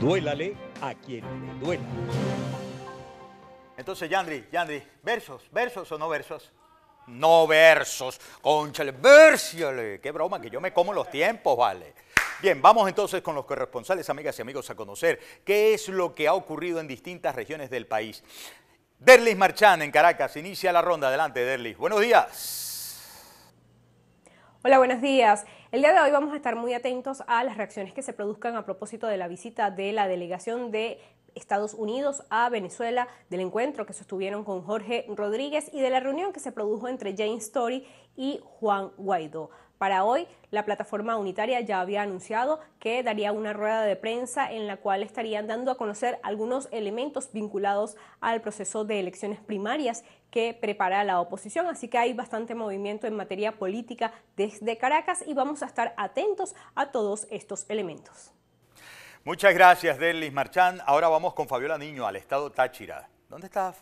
Duélale a quien le duela. Entonces, Yandri, Yandri, versos, versos o no versos. No versos, conchale, versiale. Qué broma, que yo me como los tiempos, vale. Bien, vamos entonces con los corresponsales, amigas y amigos, a conocer qué es lo que ha ocurrido en distintas regiones del país. Derlis Marchán en Caracas, inicia la ronda. Adelante, Derlis. Buenos días. Hola, buenos días. El día de hoy vamos a estar muy atentos a las reacciones que se produzcan a propósito de la visita de la delegación de Estados Unidos a Venezuela, del encuentro que sostuvieron con Jorge Rodríguez y de la reunión que se produjo entre Jane Story y Juan Guaidó. Para hoy, la plataforma unitaria ya había anunciado que daría una rueda de prensa en la cual estarían dando a conocer algunos elementos vinculados al proceso de elecciones primarias que prepara la oposición, así que hay bastante movimiento en materia política desde Caracas y vamos a estar atentos a todos estos elementos. Muchas gracias, Delis Marchán. Ahora vamos con Fabiola Niño al estado Táchira. ¿Dónde está?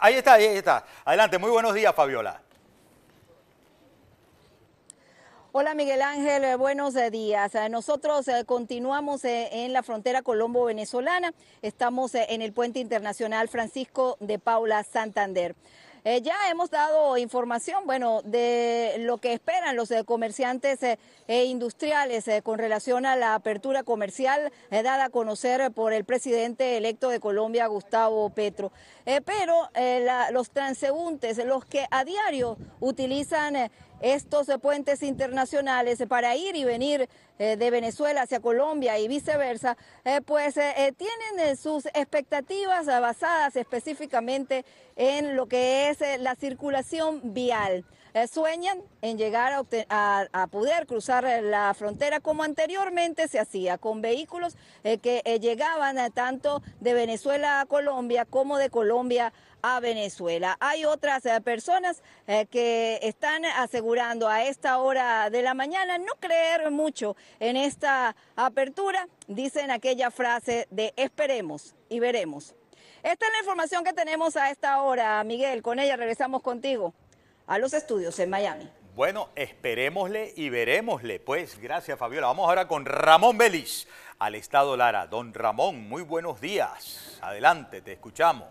Ahí está, ahí está. Adelante, muy buenos días, Fabiola. Hola Miguel Ángel, eh, buenos eh, días. Eh, nosotros continuamos en la frontera colombo-venezolana. Estamos en el puente internacional Francisco de Paula Santander. ya hemos dado información, bueno, de lo que esperan los comerciantes e industriales con relación a la apertura comercial dada a conocer por el presidente electo de Colombia, Gustavo Petro. pero los transeúntes, los que a diario utilizan estos puentes internacionales para ir y venir eh, de Venezuela hacia Colombia y viceversa, eh, pues eh, tienen sus expectativas basadas específicamente en lo que es la circulación vial. Eh, sueñan en llegar a, poder cruzar eh, la frontera como anteriormente se hacía, con vehículos eh, que llegaban tanto de Venezuela a Colombia como de Colombia a Venezuela. Hay otras personas que están asegurando a esta hora de la mañana no creer mucho en esta apertura. Dicen aquella frase de esperemos y veremos. Esta es la información que tenemos a esta hora, Miguel. Con ella regresamos contigo a los estudios en Miami. Bueno, esperémosle y verémosle. Pues gracias, Fabiola. Vamos ahora con Ramón Belis al Estado Lara. Don Ramón, muy buenos días. Adelante, te escuchamos.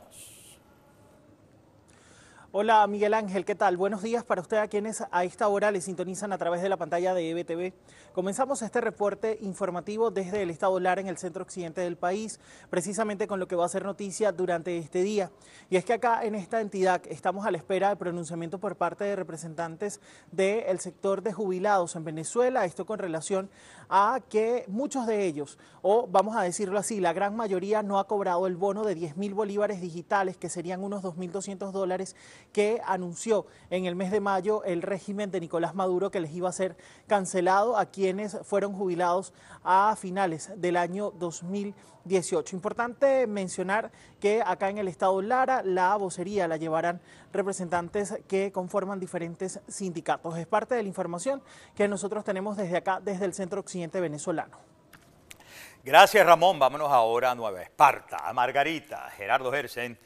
Hola Miguel Ángel, ¿qué tal? Buenos días para usted a quienes a esta hora le sintonizan a través de la pantalla de EBTV. Comenzamos este reporte informativo desde el estado Lara en el centro occidente del país, precisamente con lo que va a ser noticia durante este día. Y es que acá en esta entidad estamos a la espera del pronunciamiento por parte de representantes del sector de jubilados en Venezuela, esto con relación a que muchos de ellos, o vamos a decirlo así, la gran mayoría no ha cobrado el bono de 10 mil bolívares digitales, que serían unos 2.200 dólares que anunció en el mes de mayo el régimen de Nicolás Maduro que les iba a ser cancelado a quienes fueron jubilados a finales del año 2018. Importante mencionar que acá en el estado Lara la vocería la llevarán representantes que conforman diferentes sindicatos. Es parte de la información que nosotros tenemos desde acá, desde el centro occidente venezolano. Gracias Ramón, vámonos ahora a Nueva Esparta, a Margarita, Gerardo Gersen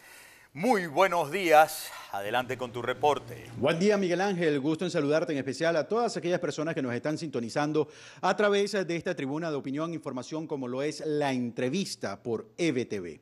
muy buenos días, adelante con tu reporte. Buen día Miguel Ángel, gusto en saludarte en especial a todas aquellas personas que nos están sintonizando a través de esta tribuna de opinión e información como lo es la entrevista por EBTV.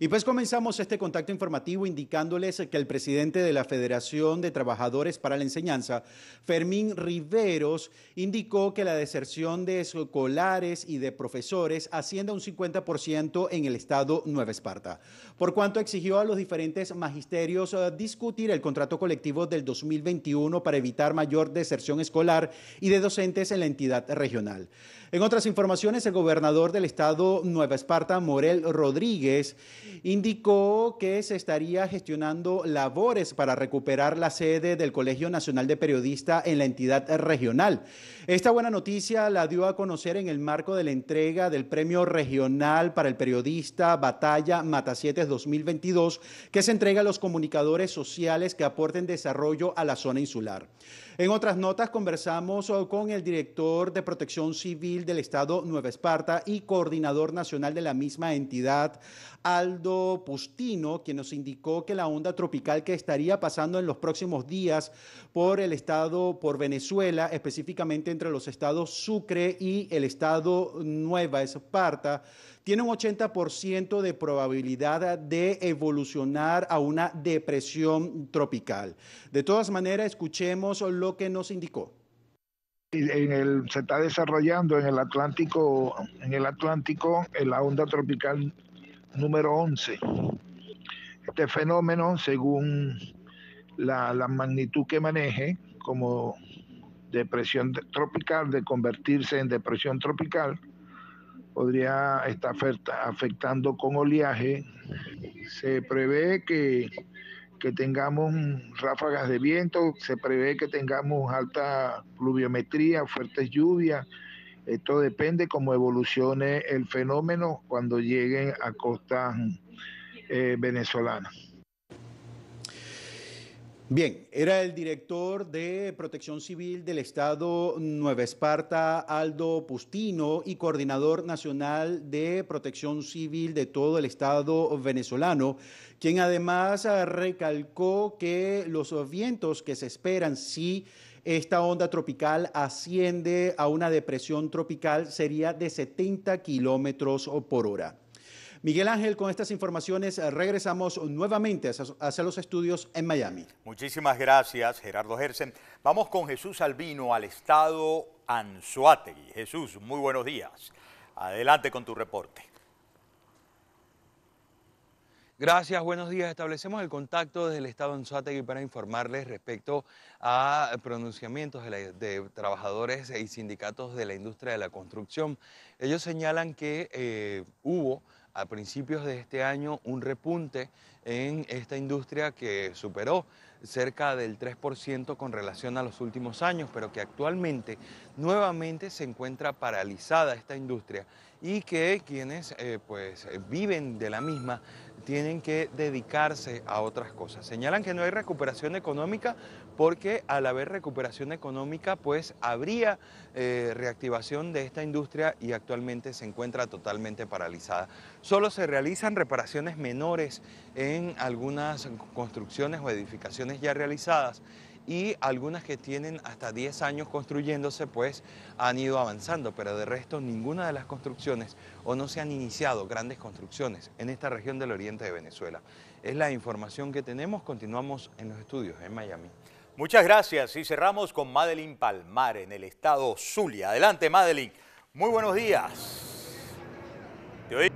Y pues comenzamos este contacto informativo indicándoles que el presidente de la Federación de Trabajadores para la Enseñanza, Fermín Riveros, indicó que la deserción de escolares y de profesores asciende a un 50% en el estado Nueva Esparta, por cuanto exigió a los diferentes magisterios eh, discutir el contrato colectivo del 2021 para evitar mayor deserción escolar y de docentes en la entidad regional. En otras informaciones, el gobernador del estado Nueva Esparta, Morel Rodríguez, indicó que se estaría gestionando labores para recuperar la sede del Colegio Nacional de Periodistas en la entidad regional. Esta buena noticia la dio a conocer en el marco de la entrega del Premio Regional para el Periodista Batalla Matasietes 2022, que se entrega a los comunicadores sociales que aporten desarrollo a la zona insular. En otras notas conversamos oh, con el director de Protección Civil del Estado Nueva Esparta y coordinador nacional de la misma entidad, Aldo Pustino, quien nos indicó que la onda tropical que estaría pasando en los próximos días por el estado, por Venezuela, específicamente entre los estados Sucre y el estado Nueva Esparta, tiene un 80% de probabilidad de evolucionar a una depresión tropical. De todas maneras, escuchemos lo que nos indicó. En el, se está desarrollando en el Atlántico, en el Atlántico, la onda tropical número 11. Este fenómeno, según la, magnitud que maneje, como depresión tropical, de convertirse en depresión tropical, podría estar afectando con oleaje. Se prevé que, tengamos ráfagas de viento, se prevé que tengamos alta pluviometría, fuertes lluvias, esto depende cómo evolucione el fenómeno cuando lleguen a costa eh, venezolana. Bien, era el director de Protección Civil del Estado Nueva Esparta, Aldo Pustino, y coordinador nacional de Protección Civil de todo el Estado venezolano, quien además ah, recalcó que los vientos que se esperan sí esta onda tropical asciende a una depresión tropical, sería de 70 kilómetros por hora. Miguel Ángel, con estas informaciones eh, regresamos nuevamente hacia los estudios en Miami. Muchísimas gracias, Gerardo Gersen. Vamos con Jesús Albino al estado Anzuategui. Jesús, muy buenos días. Adelante con tu reporte. Gracias, buenos días. Establecemos el contacto desde el Estado en para informarles respecto a pronunciamientos de, trabajadores y sindicatos de la industria de la construcción. Ellos señalan que eh, hubo a principios de este año un repunte en esta industria que superó cerca del 3% con relación a los últimos años, pero que actualmente nuevamente se encuentra paralizada esta industria y que quienes eh, pues, viven de la misma tienen que dedicarse a otras cosas. Señalan que no hay recuperación económica porque al haber recuperación económica pues habría eh, reactivación de esta industria y actualmente se encuentra totalmente paralizada. Solo se realizan reparaciones menores en algunas construcciones o edificaciones ya realizadas y algunas que tienen hasta 10 años construyéndose pues han ido avanzando, pero de resto ninguna de las construcciones o no se han iniciado grandes construcciones en esta región del oriente de Venezuela. Es la información que tenemos, continuamos en los estudios en Miami. Muchas gracias y cerramos con Madeline Palmar en el estado Zulia. Adelante Madeline, muy buenos días. ¿Te oí?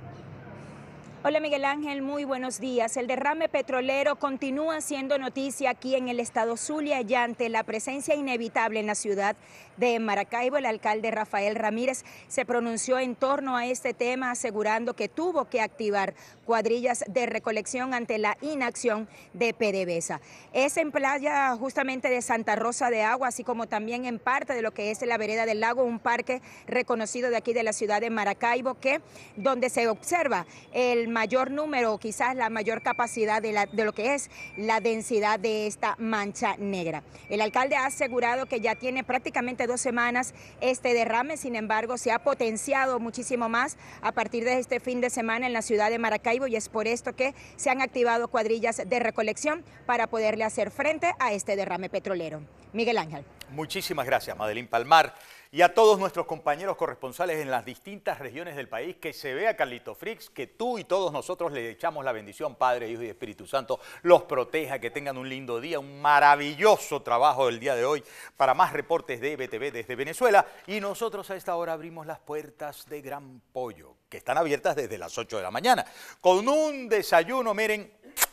Hola Miguel Ángel, muy buenos días. El derrame petrolero continúa siendo noticia aquí en el estado Zulia y ante la presencia inevitable en la ciudad de Maracaibo, el alcalde Rafael Ramírez se pronunció en torno a este tema asegurando que tuvo que activar cuadrillas de recolección ante la inacción de PDVSA. Es en playa justamente de Santa Rosa de Agua, así como también en parte de lo que es la vereda del lago, un parque reconocido de aquí de la ciudad de Maracaibo, que donde se observa el mayor número o quizás la mayor capacidad de, lo que es la densidad de esta mancha negra. El alcalde ha asegurado que ya tiene prácticamente dos semanas este derrame, sin embargo se ha potenciado muchísimo más a partir de este fin de semana en la ciudad de Maracaibo y es por esto que se han activado cuadrillas de recolección para poderle hacer frente a este derrame petrolero. Miguel Ángel. Muchísimas gracias, Madeline Palmar y a todos nuestros compañeros corresponsales en las distintas regiones del país. Que se vea, Carlito Frix, que tú y todos nosotros le echamos la bendición, Padre, Hijo y Espíritu Santo, los proteja, que tengan un lindo día, un maravilloso trabajo del día de hoy. Para más reportes de EBTV desde Venezuela, y nosotros a esta hora abrimos las puertas de Gran Pollo, que están abiertas desde las 8 de la mañana, con un desayuno, miren,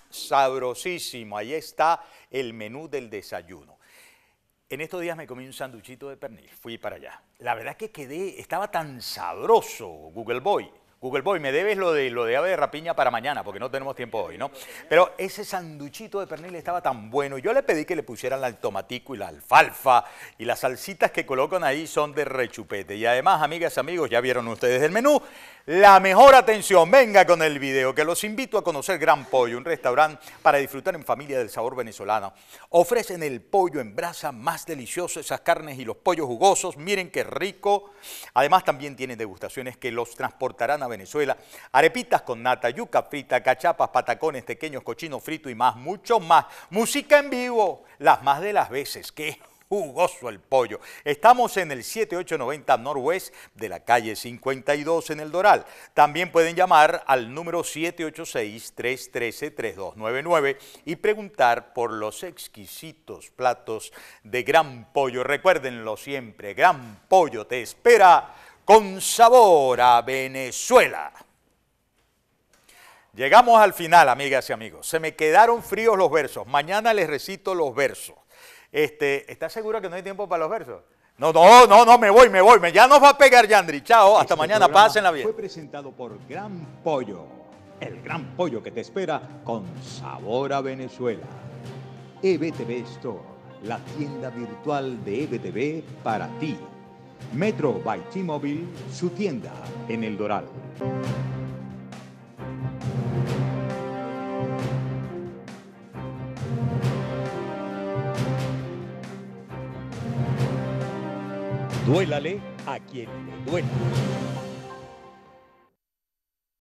sabrosísimo. Ahí está el menú del desayuno en estos días me comí un sanduchito de pernil, fui para allá. La verdad que quedé, estaba tan sabroso, Google Boy. Google Boy, me debes lo de, lo de ave de rapiña para mañana, porque no tenemos tiempo hoy, ¿no? Pero ese sanduchito de pernil estaba tan bueno. Yo le pedí que le pusieran el tomatico y la alfalfa, y las salsitas que colocan ahí son de rechupete. Y además, amigas, amigos, ya vieron ustedes el menú la mejor atención. Venga con el video, que los invito a conocer Gran Pollo, un restaurante para disfrutar en familia del sabor venezolano. Ofrecen el pollo en brasa más delicioso, esas carnes y los pollos jugosos. Miren qué rico. Además también tienen degustaciones que los transportarán a Venezuela. Arepitas con nata, yuca frita, cachapas, patacones, pequeños, cochino frito y más, mucho más. Música en vivo, las más de las veces. que jugoso el pollo. Estamos en el 7890 Norwest de la calle 52 en el Doral. También pueden llamar al número 786-313-3299 y preguntar por los exquisitos platos de Gran Pollo. Recuérdenlo siempre, Gran Pollo te espera con sabor a Venezuela. Llegamos al final, amigas y amigos. Se me quedaron fríos los versos. Mañana les recito los versos. Este, ¿Estás seguro que no hay tiempo para los versos? No, no, no, no, me voy, me voy. Me, ya nos va a pegar Yandri. Chao, hasta este mañana. Pásenla bien. Fue presentado por Gran Pollo. El gran pollo que te espera con sabor a Venezuela. EBTV Store, la tienda virtual de EBTV para ti. Metro by T-Mobile, su tienda en El Dorado. Duélale a quien le duele.